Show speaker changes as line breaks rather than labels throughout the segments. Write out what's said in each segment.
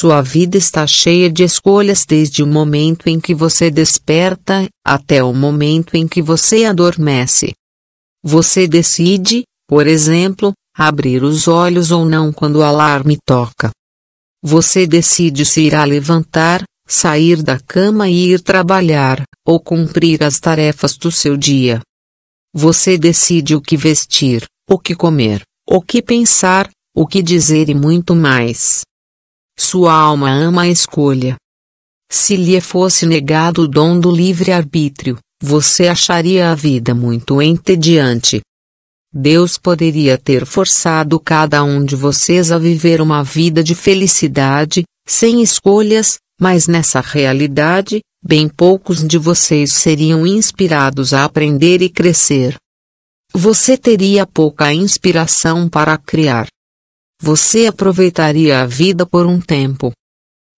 Sua vida está cheia de escolhas desde o momento em que você desperta, até o momento em que você adormece. Você decide, por exemplo, abrir os olhos ou não quando o alarme toca. Você decide se irá levantar, sair da cama e ir trabalhar, ou cumprir as tarefas do seu dia. Você decide o que vestir, o que comer, o que pensar, o que dizer e muito mais. Sua alma ama a escolha. Se lhe fosse negado o dom do livre-arbítrio, você acharia a vida muito entediante. Deus poderia ter forçado cada um de vocês a viver uma vida de felicidade, sem escolhas, mas nessa realidade, bem poucos de vocês seriam inspirados a aprender e crescer. Você teria pouca inspiração para criar você aproveitaria a vida por um tempo.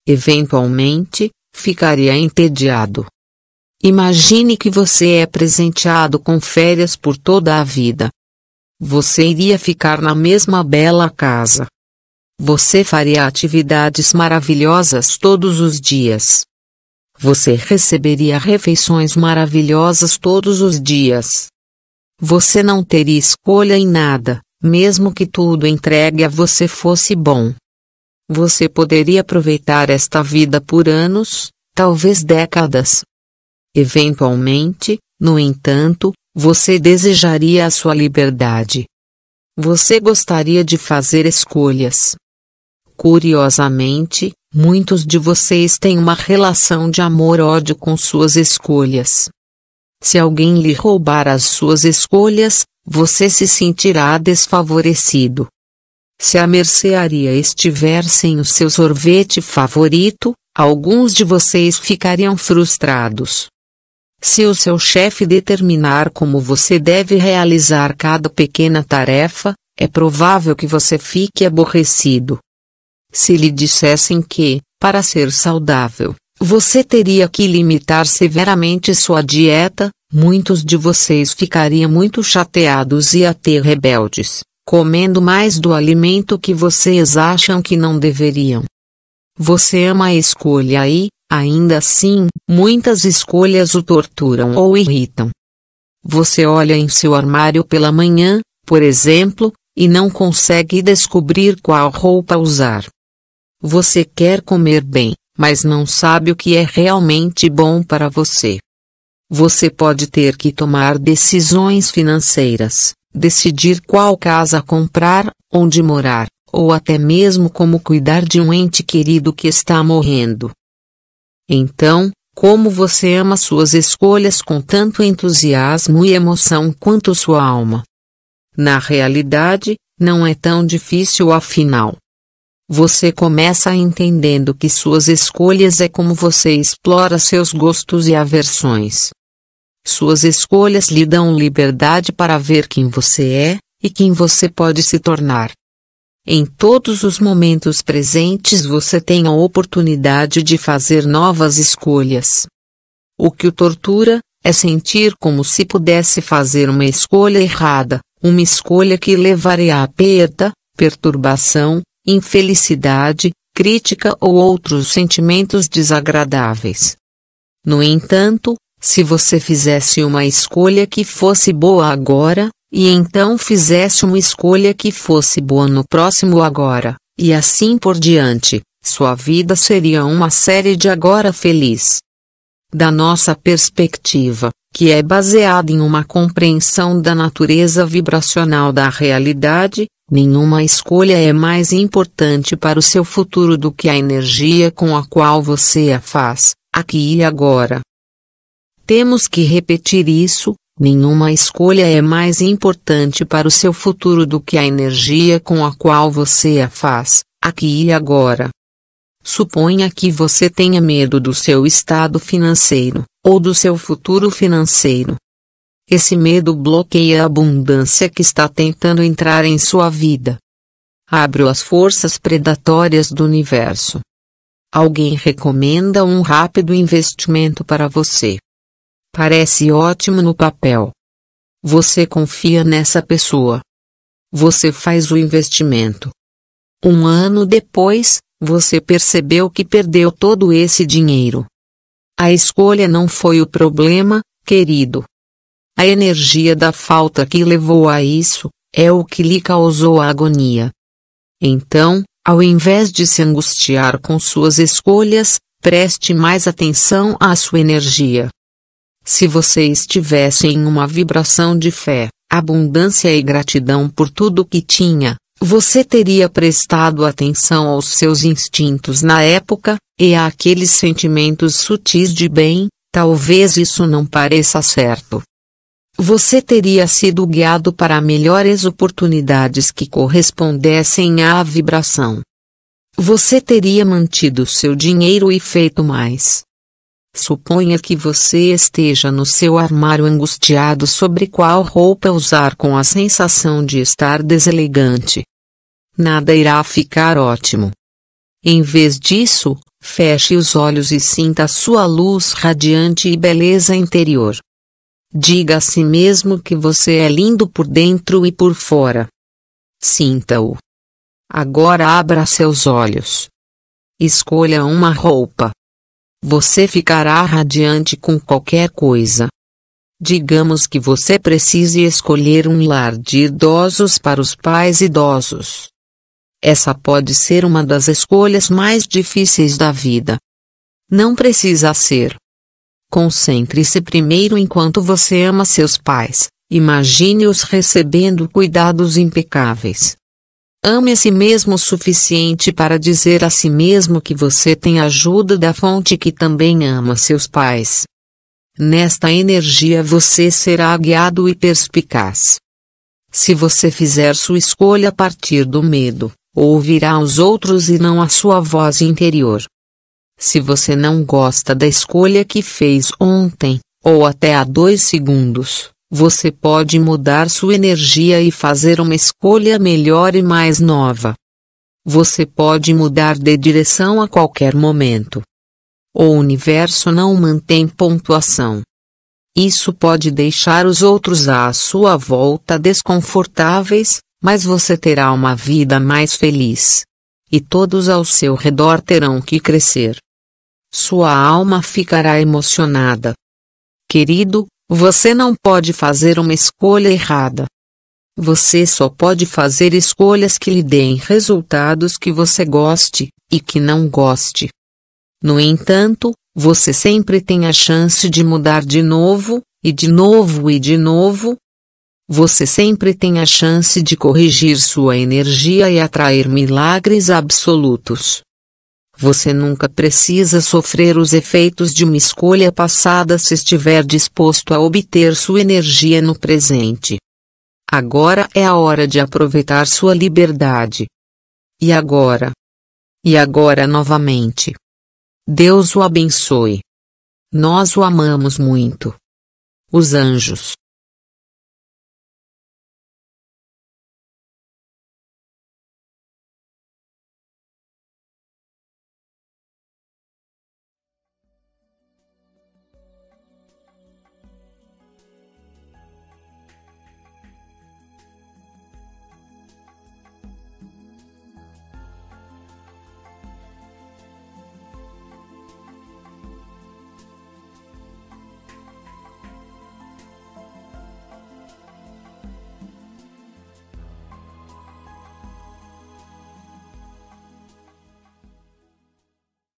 Eventualmente, ficaria entediado. Imagine que você é presenteado com férias por toda a vida. Você iria ficar na mesma bela casa. Você faria atividades maravilhosas todos os dias. Você receberia refeições maravilhosas todos os dias. Você não teria escolha em nada, mesmo que tudo entregue a você fosse bom, você poderia aproveitar esta vida por anos, talvez décadas. Eventualmente, no entanto, você desejaria a sua liberdade. Você gostaria de fazer escolhas. Curiosamente, muitos de vocês têm uma relação de amor-ódio com suas escolhas. Se alguém lhe roubar as suas escolhas, você se sentirá desfavorecido. Se a mercearia estiver sem o seu sorvete favorito, alguns de vocês ficariam frustrados. Se o seu chefe determinar como você deve realizar cada pequena tarefa, é provável que você fique aborrecido. Se lhe dissessem que, para ser saudável, você teria que limitar severamente sua dieta, Muitos de vocês ficariam muito chateados e até rebeldes, comendo mais do alimento que vocês acham que não deveriam. Você ama a escolha e, ainda assim, muitas escolhas o torturam ou irritam. Você olha em seu armário pela manhã, por exemplo, e não consegue descobrir qual roupa usar. Você quer comer bem, mas não sabe o que é realmente bom para você. Você pode ter que tomar decisões financeiras, decidir qual casa comprar, onde morar, ou até mesmo como cuidar de um ente querido que está morrendo. Então, como você ama suas escolhas com tanto entusiasmo e emoção quanto sua alma. Na realidade, não é tão difícil afinal. Você começa entendendo que suas escolhas é como você explora seus gostos e aversões. Suas escolhas lhe dão liberdade para ver quem você é e quem você pode se tornar. Em todos os momentos presentes você tem a oportunidade de fazer novas escolhas. O que o tortura é sentir como se pudesse fazer uma escolha errada, uma escolha que levaria à perda, perturbação, infelicidade, crítica ou outros sentimentos desagradáveis. No entanto, se você fizesse uma escolha que fosse boa agora, e então fizesse uma escolha que fosse boa no próximo agora, e assim por diante, sua vida seria uma série de agora feliz. Da nossa perspectiva, que é baseada em uma compreensão da natureza vibracional da realidade, nenhuma escolha é mais importante para o seu futuro do que a energia com a qual você a faz, aqui e agora. Temos que repetir isso, nenhuma escolha é mais importante para o seu futuro do que a energia com a qual você a faz, aqui e agora. Suponha que você tenha medo do seu estado financeiro, ou do seu futuro financeiro. Esse medo bloqueia a abundância que está tentando entrar em sua vida. Abro as forças predatórias do universo. Alguém recomenda um rápido investimento para você. Parece ótimo no papel. Você confia nessa pessoa. Você faz o investimento. Um ano depois, você percebeu que perdeu todo esse dinheiro. A escolha não foi o problema, querido. A energia da falta que levou a isso é o que lhe causou a agonia. Então, ao invés de se angustiar com suas escolhas, preste mais atenção à sua energia. Se você estivesse em uma vibração de fé, abundância e gratidão por tudo que tinha, você teria prestado atenção aos seus instintos na época, e a aqueles sentimentos sutis de bem, talvez isso não pareça certo. Você teria sido guiado para melhores oportunidades que correspondessem à vibração. Você teria mantido seu dinheiro e feito mais. Suponha que você esteja no seu armário angustiado sobre qual roupa usar com a sensação de estar deselegante. Nada irá ficar ótimo. Em vez disso, feche os olhos e sinta sua luz radiante e beleza interior. Diga a si mesmo que você é lindo por dentro e por fora. Sinta-o. Agora abra seus olhos. Escolha uma roupa. Você ficará radiante com qualquer coisa. Digamos que você precise escolher um lar de idosos para os pais idosos. Essa pode ser uma das escolhas mais difíceis da vida. Não precisa ser. Concentre-se primeiro enquanto você ama seus pais, imagine-os recebendo cuidados impecáveis. Ame a si mesmo o suficiente para dizer a si mesmo que você tem ajuda da fonte que também ama seus pais. Nesta energia você será guiado e perspicaz. Se você fizer sua escolha a partir do medo, ouvirá os outros e não a sua voz interior. Se você não gosta da escolha que fez ontem, ou até há dois segundos, você pode mudar sua energia e fazer uma escolha melhor e mais nova. Você pode mudar de direção a qualquer momento. O universo não mantém pontuação. Isso pode deixar os outros à sua volta desconfortáveis, mas você terá uma vida mais feliz. E todos ao seu redor terão que crescer. Sua alma ficará emocionada. Querido, você não pode fazer uma escolha errada. Você só pode fazer escolhas que lhe deem resultados que você goste e que não goste. No entanto, você sempre tem a chance de mudar de novo, e de novo e de novo. Você sempre tem a chance de corrigir sua energia e atrair milagres absolutos. Você nunca precisa sofrer os efeitos de uma escolha passada se estiver disposto a obter sua energia no presente. Agora é a hora de aproveitar sua liberdade. E agora? E agora novamente. Deus o abençoe. Nós o amamos muito. Os anjos.